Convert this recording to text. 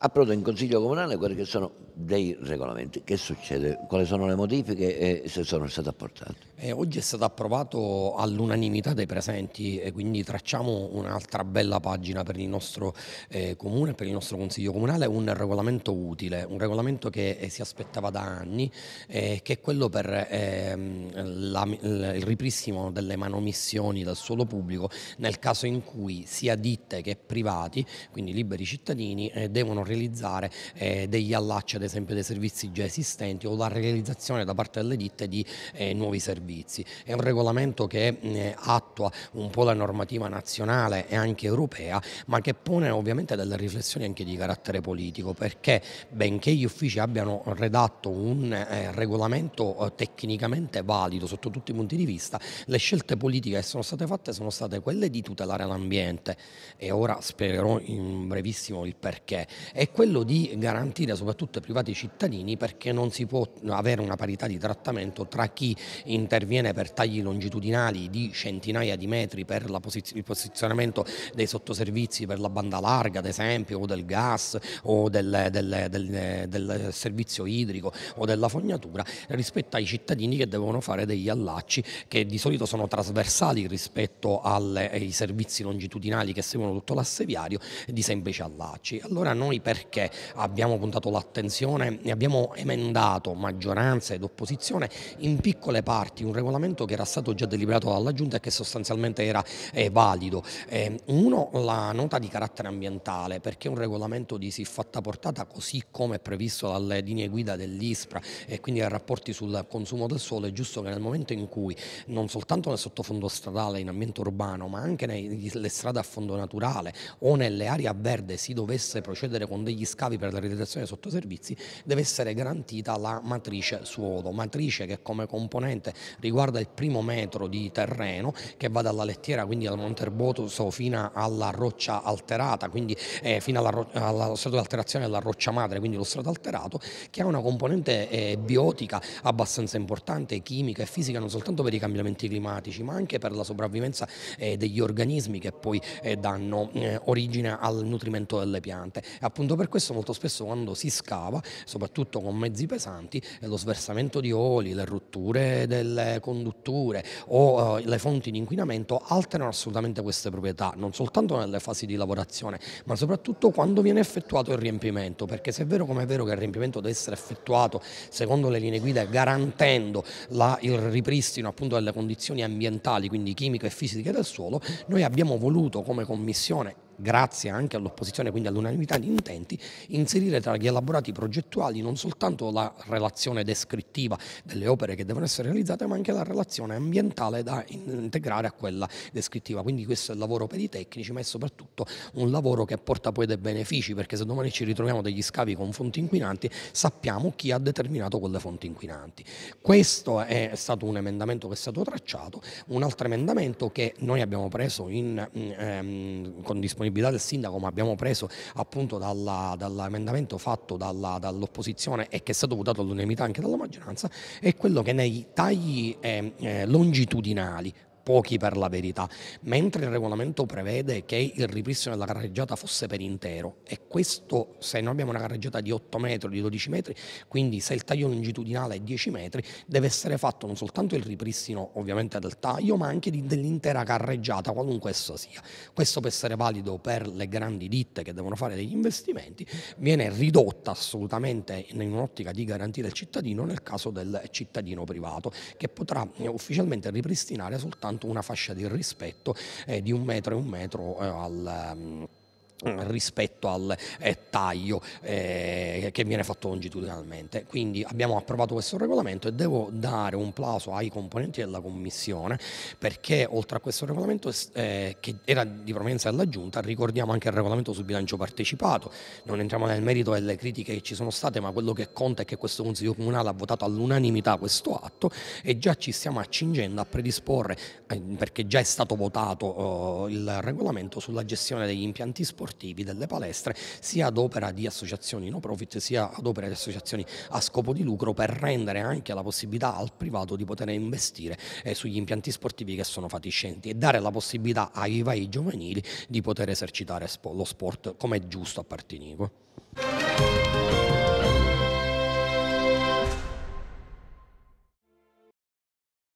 approdo in Consiglio Comunale quelli che sono dei regolamenti. Che succede? Quali sono le modifiche e se sono state apportate? Eh, oggi è stato approvato all'unanimità dei presenti e quindi tracciamo un'altra bella pagina per il nostro eh, comune, per il nostro Consiglio Comunale, un regolamento utile, un regolamento che eh, si aspettava da anni, eh, che è quello per ehm, la, il ripristino delle manomissioni dal suolo pubblico nel caso in cui sia ditte che privati, quindi liberi cittadini, eh, devono realizzare eh, degli allacci ad esempio dei servizi già esistenti o la realizzazione da parte delle ditte di eh, nuovi servizi. È un regolamento che eh, attua un po' la normativa nazionale e anche europea ma che pone ovviamente delle riflessioni anche di carattere politico perché benché gli uffici abbiano redatto un eh, regolamento eh, tecnicamente valido sotto tutti i punti di vista, le scelte politiche che sono state fatte sono state quelle di tutelare l'ambiente e ora spiegherò in brevissimo il perché è quello di garantire soprattutto ai privati cittadini perché non si può avere una parità di trattamento tra chi interviene per tagli longitudinali di centinaia di metri per posiz il posizionamento dei sottoservizi per la banda larga ad esempio o del gas o del, del, del, del servizio idrico o della fognatura rispetto ai cittadini che devono fare degli allacci che di solito sono trasversali rispetto alle, ai servizi longitudinali che seguono tutto l'asse viario di semplici allacci. Allora noi perché abbiamo puntato l'attenzione e abbiamo emendato maggioranza ed opposizione in piccole parti un regolamento che era stato già deliberato dalla Giunta e che sostanzialmente era eh, valido. Eh, uno, la nota di carattere ambientale, perché un regolamento di siffatta portata, così come previsto dalle linee guida dell'ISPRA e quindi ai rapporti sul consumo del suolo, è giusto che nel momento in cui non soltanto nel sottofondo stradale in ambiente urbano, ma anche nelle strade a fondo naturale o nelle aree a verde si dovesse procedere con con degli scavi per la realizzazione dei sottoservizi deve essere garantita la matrice suolo, matrice che come componente riguarda il primo metro di terreno che va dalla lettiera, quindi dal Monte Erbotoso fino alla roccia alterata, quindi eh, fino alla, allo strato di alterazione della roccia madre, quindi lo strato alterato, che ha una componente eh, biotica abbastanza importante, chimica e fisica, non soltanto per i cambiamenti climatici, ma anche per la sopravvivenza eh, degli organismi che poi eh, danno eh, origine al nutrimento delle piante. Appunto fondo, per questo molto spesso quando si scava, soprattutto con mezzi pesanti, lo sversamento di oli, le rotture delle condutture o eh, le fonti di inquinamento alterano assolutamente queste proprietà, non soltanto nelle fasi di lavorazione, ma soprattutto quando viene effettuato il riempimento, perché se è vero come è vero che il riempimento deve essere effettuato secondo le linee guida garantendo la, il ripristino appunto delle condizioni ambientali, quindi chimiche e fisiche del suolo, noi abbiamo voluto come Commissione grazie anche all'opposizione, quindi all'unanimità di intenti, inserire tra gli elaborati progettuali non soltanto la relazione descrittiva delle opere che devono essere realizzate, ma anche la relazione ambientale da integrare a quella descrittiva. Quindi questo è il lavoro per i tecnici, ma è soprattutto un lavoro che porta poi dei benefici, perché se domani ci ritroviamo degli scavi con fonti inquinanti, sappiamo chi ha determinato quelle fonti inquinanti. Questo è stato un emendamento che è stato tracciato, un altro emendamento che noi abbiamo preso in, mm, ehm, con disponibilità disponibilità del sindaco, ma abbiamo preso appunto dalla, dall'emendamento fatto dalla, dall'opposizione e che è stato votato all'unanimità anche dalla maggioranza, è quello che nei tagli eh, eh, longitudinali pochi per la verità, mentre il regolamento prevede che il ripristino della carreggiata fosse per intero e questo se noi abbiamo una carreggiata di 8 metri, di 12 metri, quindi se il taglio longitudinale è 10 metri, deve essere fatto non soltanto il ripristino ovviamente del taglio, ma anche dell'intera carreggiata, qualunque esso sia. Questo per essere valido per le grandi ditte che devono fare degli investimenti, viene ridotta assolutamente in un'ottica di garantire il cittadino nel caso del cittadino privato, che potrà eh, ufficialmente ripristinare soltanto soltanto una fascia di rispetto eh, di un metro e un metro eh, al mm, rispetto al eh, taglio eh, che viene fatto longitudinalmente. Quindi abbiamo approvato questo regolamento e devo dare un plauso ai componenti della Commissione perché oltre a questo regolamento eh, che era di provenienza della Giunta ricordiamo anche il regolamento sul bilancio partecipato. Non entriamo nel merito delle critiche che ci sono state ma quello che conta è che questo Consiglio Comunale ha votato all'unanimità questo atto e già ci stiamo accingendo a predisporre eh, perché già è stato votato oh, il regolamento sulla gestione degli impianti sportivi sportivi, delle palestre, sia ad opera di associazioni no profit, sia ad opera di associazioni a scopo di lucro per rendere anche la possibilità al privato di poter investire eh, sugli impianti sportivi che sono fatiscenti e dare la possibilità ai vai giovanili di poter esercitare lo sport come è giusto a Partinico.